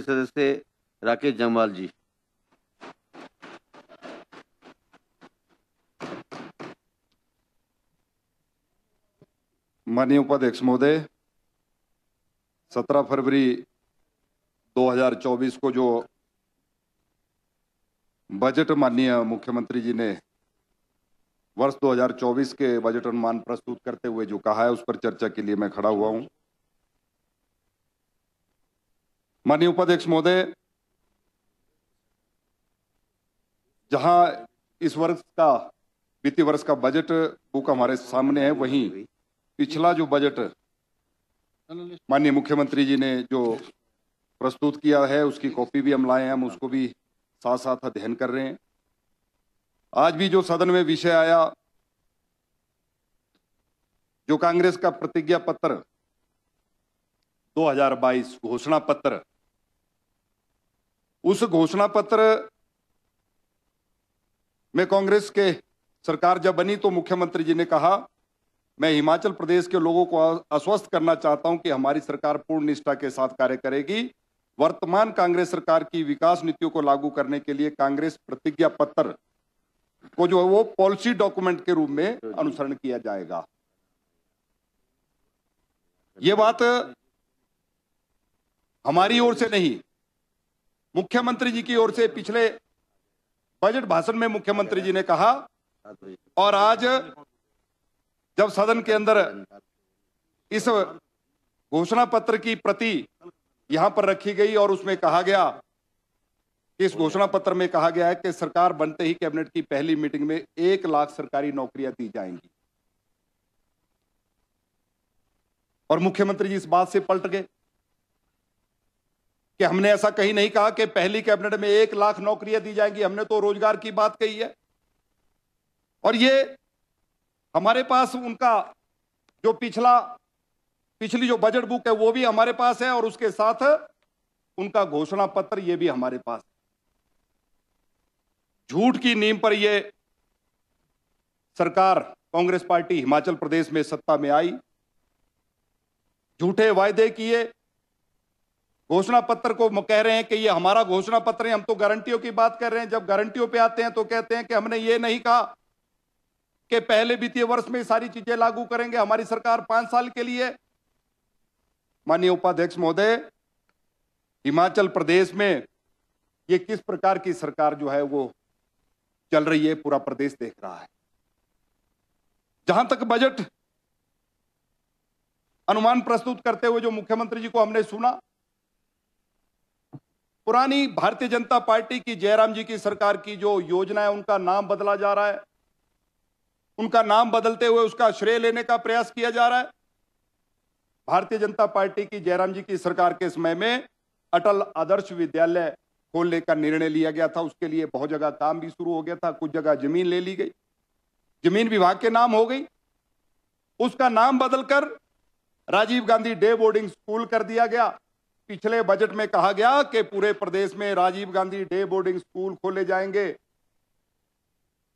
सदस्य राकेश जमवाल जी माननीय उपाध्यक्ष महोदय 17 फरवरी 2024 को जो बजट माननीय मुख्यमंत्री जी ने वर्ष 2024 के बजट अनुमान प्रस्तुत करते हुए जो कहा है उस पर चर्चा के लिए मैं खड़ा हुआ हूं माननीय उपाध्यक्ष महोदय जहां इस वर्ष का वित्तीय वर्ष का बजट बुक हमारे सामने है वहीं पिछला जो बजट माननीय मुख्यमंत्री जी ने जो प्रस्तुत किया है उसकी कॉपी भी हम लाए हैं हम उसको भी साथ साथ अध्ययन कर रहे हैं आज भी जो सदन में विषय आया जो कांग्रेस का प्रतिज्ञा पत्र 2022 घोषणा पत्र उस घोषणा पत्र में कांग्रेस के सरकार जब बनी तो मुख्यमंत्री जी ने कहा मैं हिमाचल प्रदेश के लोगों को आश्वस्त करना चाहता हूं कि हमारी सरकार पूर्ण निष्ठा के साथ कार्य करेगी वर्तमान कांग्रेस सरकार की विकास नीतियों को लागू करने के लिए कांग्रेस प्रतिज्ञा पत्र को जो है वो पॉलिसी डॉक्यूमेंट के रूप में अनुसरण किया जाएगा ये बात हमारी ओर से नहीं मुख्यमंत्री जी की ओर से पिछले बजट भाषण में मुख्यमंत्री जी ने कहा और आज जब सदन के अंदर इस घोषणा पत्र की प्रति यहां पर रखी गई और उसमें कहा गया कि इस घोषणा पत्र में कहा गया है कि सरकार बनते ही कैबिनेट की पहली मीटिंग में एक लाख सरकारी नौकरियां दी जाएंगी और मुख्यमंत्री जी इस बात से पलट गए कि हमने ऐसा कहीं नहीं कहा कि पहली कैबिनेट में एक लाख नौकरियां दी जाएंगी हमने तो रोजगार की बात कही है और ये हमारे पास उनका जो पिछला पिछली जो बजट बुक है वो भी हमारे पास है और उसके साथ उनका घोषणा पत्र ये भी हमारे पास है झूठ की नीम पर ये सरकार कांग्रेस पार्टी हिमाचल प्रदेश में सत्ता में आई झूठे वायदे किए घोषणा पत्र को कह रहे हैं कि ये हमारा घोषणा पत्र है हम तो गारंटियों की बात कर रहे हैं जब गारंटियों पे आते हैं तो कहते हैं कि हमने ये नहीं कहा कि पहले वित्तीय वर्ष में सारी चीजें लागू करेंगे हमारी सरकार पांच साल के लिए माननीय उपाध्यक्ष महोदय हिमाचल प्रदेश में ये किस प्रकार की सरकार जो है वो चल रही है पूरा प्रदेश देख रहा है जहां तक बजट अनुमान प्रस्तुत करते हुए जो मुख्यमंत्री जी को हमने सुना पुरानी भारतीय जनता पार्टी की जयराम जी की सरकार की जो योजना है उनका नाम बदला जा रहा है उनका नाम बदलते हुए उसका श्रेय लेने का प्रयास किया जा रहा है भारतीय जनता पार्टी की जयराम जी की सरकार के समय में अटल आदर्श विद्यालय खोलने का निर्णय लिया गया था उसके लिए बहुत जगह काम भी शुरू हो गया था कुछ जगह जमीन ले ली गई जमीन विभाग के नाम हो गई उसका नाम बदलकर Rajiv Gandhi day boarding school कर दिया गया पिछले बजट में कहा गया कि पूरे प्रदेश में Rajiv Gandhi day boarding school खोले जाएंगे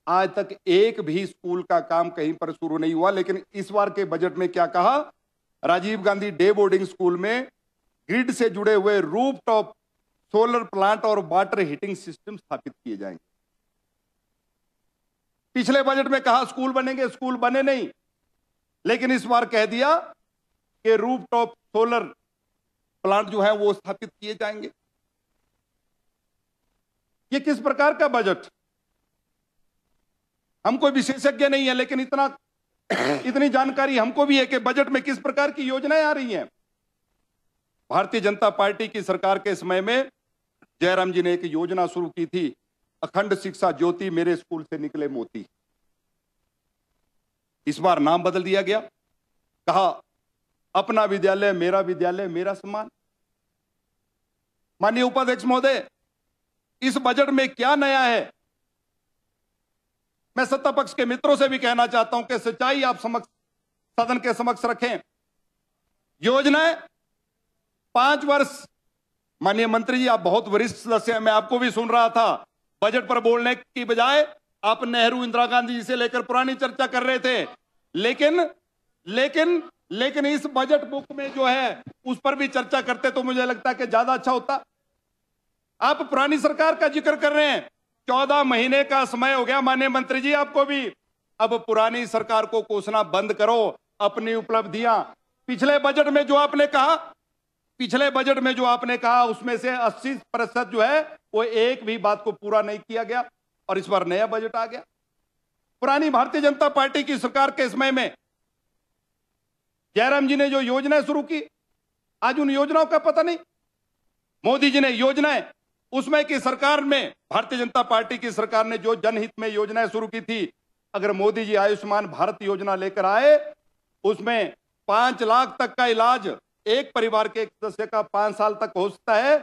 आज तक एक भी स्कूल का काम कहीं पर शुरू नहीं हुआ लेकिन इस बार के बजट में क्या कहा Rajiv Gandhi day boarding school में ग्रिड से जुड़े हुए रूफ टॉप सोलर प्लांट और वाटर हीटिंग सिस्टम स्थापित किए जाएंगे पिछले बजट में कहा स्कूल बनेंगे स्कूल बने नहीं लेकिन इस बार कह दिया कि रूप टॉप सोलर प्लांट जो है वो स्थापित किए जाएंगे ये किस प्रकार का बजट हम कोई विशेषज्ञ नहीं है लेकिन इतना इतनी जानकारी हमको भी है कि बजट में किस प्रकार की योजनाएं आ रही हैं भारतीय जनता पार्टी की सरकार के समय में जयराम जी ने एक योजना शुरू की थी अखंड शिक्षा ज्योति मेरे स्कूल से निकले मोती इस बार नाम बदल दिया गया कहा अपना विद्यालय मेरा विद्यालय मेरा सम्मान माननीय उपाध्यक्ष महोदय इस बजट में क्या नया है मैं सत्ता पक्ष के मित्रों से भी कहना चाहता हूं कि सच्चाई आप समक्ष सदन के समक्ष रखें योजनाएं पांच वर्ष माननीय मंत्री जी आप बहुत वरिष्ठ सदस्य हैं मैं आपको भी सुन रहा था बजट पर बोलने की बजाय आप नेहरू इंदिरा गांधी जी से लेकर पुरानी चर्चा कर रहे थे लेकिन लेकिन लेकिन इस बजट बुक में जो है उस पर भी चर्चा करते तो मुझे लगता कि ज्यादा अच्छा होता आप पुरानी सरकार का जिक्र कर रहे हैं चौदह महीने का समय हो गया मान्य मंत्री जी आपको भी अब पुरानी सरकार को कोसना बंद करो अपनी उपलब्धियां पिछले बजट में जो आपने कहा पिछले बजट में जो आपने कहा उसमें से 80 प्रतिशत जो है वो एक भी बात को पूरा नहीं किया गया और इस बार नया बजट आ गया पुरानी भारतीय जनता पार्टी की सरकार के समय में जयराम जी ने जो योजनाएं शुरू की आज उन योजनाओं का पता नहीं मोदी जी ने योजनाएं उसमें की सरकार में भारतीय जनता पार्टी की सरकार ने जो जनहित में योजनाएं शुरू की थी अगर मोदी जी आयुष्मान भारत योजना लेकर आए उसमें पांच लाख तक का इलाज एक परिवार के एक सदस्य का पांच साल तक हो सकता है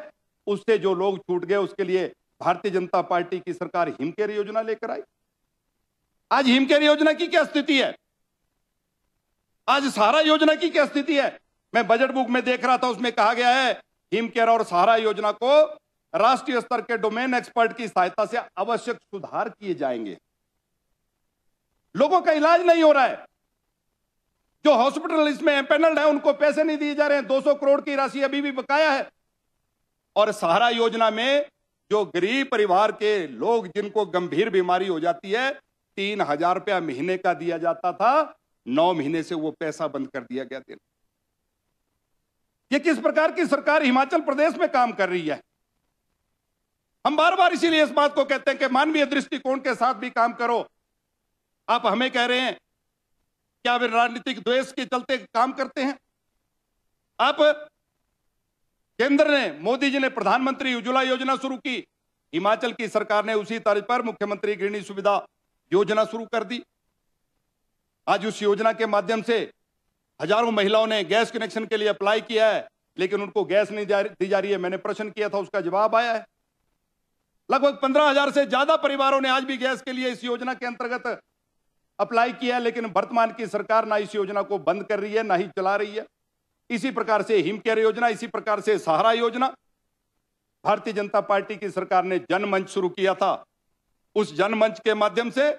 उससे जो लोग छूट गए उसके लिए भारतीय जनता पार्टी की सरकार हिमकेर योजना लेकर आई आज हिमकेर योजना की क्या स्थिति है आज सहारा योजना की क्या स्थिति है मैं बजट बुक में देख रहा था उसमें कहा गया है केयर और सहारा योजना को राष्ट्रीय स्तर के डोमेन एक्सपर्ट की सहायता से आवश्यक सुधार किए जाएंगे लोगों का इलाज नहीं हो रहा है जो हॉस्पिटल इसमें पैनल है उनको पैसे नहीं दिए जा रहे हैं 200 करोड़ की राशि अभी भी बकाया है और सहारा योजना में जो गरीब परिवार के लोग जिनको गंभीर बीमारी हो जाती है तीन हजार रुपया महीने का दिया जाता था नौ महीने से वो पैसा बंद कर दिया गया देना ये किस प्रकार की सरकार हिमाचल प्रदेश में काम कर रही है हम बार बार इसीलिए इस बात को कहते हैं कि मानवीय दृष्टिकोण के साथ भी काम करो आप हमें कह रहे हैं क्या वे राजनीतिक द्वेष के चलते काम करते हैं आप केंद्र ने मोदी जी ने प्रधानमंत्री उज्ज्वला योजना शुरू की हिमाचल की सरकार ने उसी तर्ज पर मुख्यमंत्री गृहिणी सुविधा योजना शुरू कर दी आज उस योजना के माध्यम से हजारों महिलाओं ने गैस कनेक्शन के लिए अप्लाई किया है लेकिन उनको गैस नहीं दी जा रही है मैंने प्रश्न किया था उसका जवाब आया है लगभग पंद्रह हजार से ज्यादा परिवारों ने आज भी गैस के लिए इस योजना के अंतर्गत अप्लाई किया है लेकिन वर्तमान की सरकार ना इस योजना को बंद कर रही है ना ही चला रही है इसी प्रकार से हिम केयर योजना इसी प्रकार से सहारा योजना भारतीय जनता पार्टी की सरकार ने जनमंच शुरू किया था उस जनमंच के माध्यम से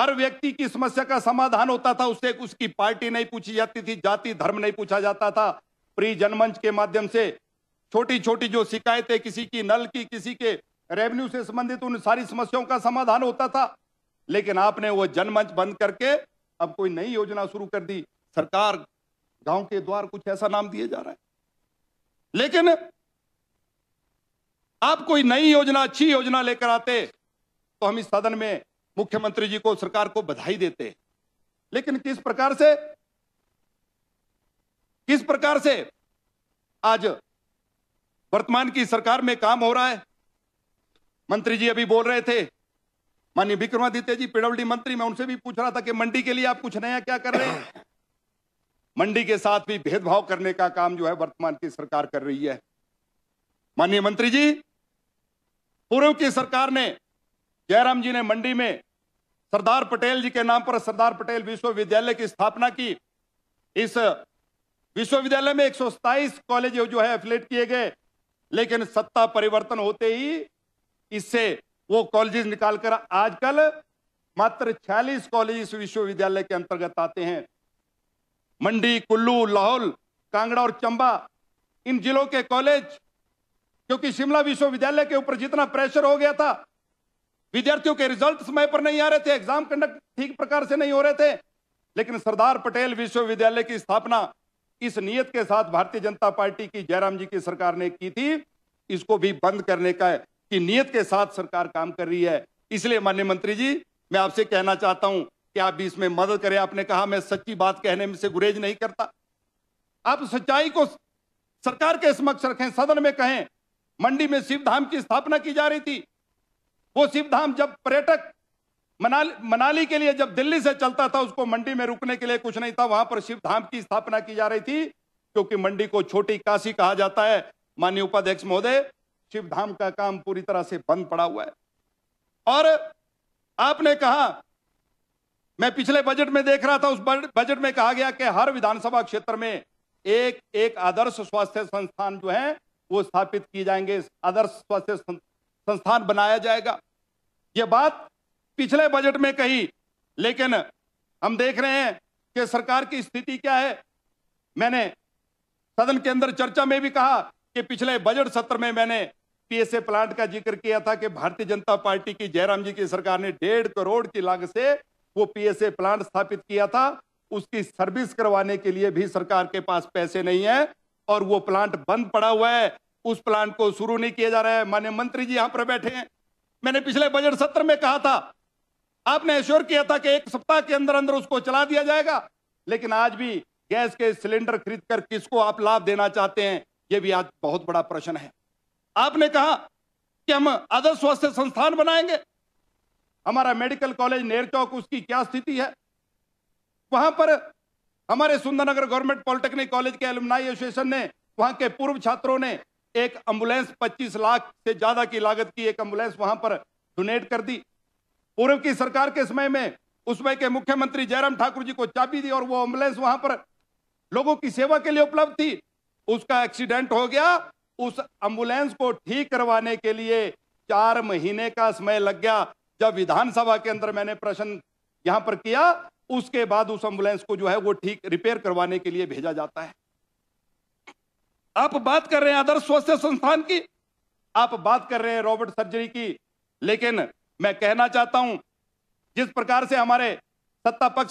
हर व्यक्ति की समस्या का समाधान होता था उससे उसकी पार्टी नहीं पूछी जाती थी जाति धर्म नहीं पूछा जाता था प्री जनमंच के माध्यम से छोटी छोटी जो शिकायतें किसी की नल की किसी के रेवेन्यू से संबंधित उन सारी समस्याओं का समाधान होता था लेकिन आपने वो जनमंच बंद करके अब कोई नई योजना शुरू कर दी सरकार गांव के द्वार कुछ ऐसा नाम दिए जा रहा है लेकिन आप कोई नई योजना अच्छी योजना लेकर आते तो हम इस सदन में मुख्यमंत्री जी को सरकार को बधाई देते हैं लेकिन किस प्रकार से किस प्रकार से आज वर्तमान की सरकार में काम हो रहा है मंत्री जी अभी बोल रहे थे माननीय विक्रमादित्य जी पीडब्ल्यू मंत्री मैं उनसे भी पूछ रहा था कि मंडी के लिए आप कुछ नया क्या कर रहे हैं मंडी के साथ भी भेदभाव करने का काम जो है वर्तमान की सरकार कर रही है माननीय मंत्री जी पूर्व की सरकार ने जयराम जी ने मंडी में सरदार पटेल जी के नाम पर सरदार पटेल विश्वविद्यालय की स्थापना की इस विश्वविद्यालय में एक कॉलेज जो है एफिलेट किए गए लेकिन सत्ता परिवर्तन होते ही इससे वो कॉलेजेस निकालकर आजकल मात्र 46 कॉलेज इस विश्वविद्यालय के अंतर्गत आते हैं मंडी कुल्लू लाहौल कांगड़ा और चंबा इन जिलों के कॉलेज क्योंकि शिमला विश्वविद्यालय के ऊपर जितना प्रेशर हो गया था विद्यार्थियों के रिजल्ट समय पर नहीं आ रहे थे एग्जाम कंडक्ट ठीक प्रकार से नहीं हो रहे थे लेकिन सरदार पटेल विश्वविद्यालय की स्थापना इस नियत के साथ भारतीय जनता पार्टी की जयराम जी की सरकार ने की थी इसको भी बंद करने का कि नियत के साथ सरकार काम कर रही है इसलिए मान्य मंत्री जी मैं आपसे कहना चाहता हूं कि आप भी इसमें मदद करें आपने कहा मैं सच्ची बात कहने में से गुरेज नहीं करता आप सच्चाई को सरकार के समक्ष रखें सदन में कहें मंडी में शिवधाम की स्थापना की जा रही थी वो शिवधाम जब पर्यटक मनाली मनाली के लिए जब दिल्ली से चलता था उसको मंडी में रुकने के लिए कुछ नहीं था वहां पर शिवधाम की स्थापना की जा रही थी क्योंकि मंडी को छोटी काशी कहा जाता है माननीय उपाध्यक्ष महोदय शिवधाम का काम पूरी तरह से बंद पड़ा हुआ है और आपने कहा मैं पिछले बजट में देख रहा था उस बजट में कहा गया कि हर विधानसभा क्षेत्र में एक एक आदर्श स्वास्थ्य संस्थान जो है वो स्थापित किए जाएंगे आदर्श स्वास्थ्य संस्थान बनाया जाएगा ये बात पिछले बजट में कही लेकिन हम देख रहे हैं कि सरकार की स्थिति क्या है मैंने सदन के अंदर चर्चा में भी कहा कि पिछले बजट सत्र में मैंने पीएसए प्लांट का जिक्र किया था कि भारतीय जनता पार्टी की जयराम जी की सरकार ने डेढ़ करोड़ की लागत से वो पीएसए प्लांट स्थापित किया था उसकी सर्विस करवाने के लिए भी सरकार के पास पैसे नहीं है और वो प्लांट बंद पड़ा हुआ है उस प्लान को शुरू नहीं किया जा रहा है मान्य मंत्री जी यहां पर बैठे हैं मैंने पिछले बजट सत्र में कहा था आपने एश्योर किया था कि एक सप्ताह के अंदर अंदर उसको चला दिया जाएगा लेकिन आज भी गैस के सिलेंडर खरीद कर किसको आप लाभ देना चाहते हैं यह भी आज बहुत बड़ा प्रश्न है आपने कहा कि हम आदर्श स्वास्थ्य संस्थान बनाएंगे हमारा मेडिकल कॉलेज नेर चौक उसकी क्या स्थिति है वहां पर हमारे सुंदरनगर गवर्नमेंट पॉलिटेक्निक कॉलेज के एलुमनाई एसोसिएशन ने वहां के पूर्व छात्रों ने एक एम्बुलेंस 25 लाख से ज्यादा की लागत की एक एम्बुलेंस वहां पर डोनेट कर दी पूर्व की सरकार के समय में उसमें के मुख्यमंत्री जयराम ठाकुर जी को चाबी दी और वो एम्बुलेंस वहां पर लोगों की सेवा के लिए उपलब्ध थी उसका एक्सीडेंट हो गया उस एम्बुलेंस को ठीक करवाने के लिए चार महीने का समय लग गया जब विधानसभा के अंदर मैंने प्रश्न यहां पर किया उसके बाद उस एम्बुलेंस को जो है वो ठीक रिपेयर करवाने के लिए भेजा जाता है आप बात कर रहे हैं आदर्श स्वास्थ्य संस्थान की आप बात कर रहे हैं रॉबर्ट सर्जरी की लेकिन मैं कहना चाहता हूं जिस प्रकार से हमारे सत्ता पक्ष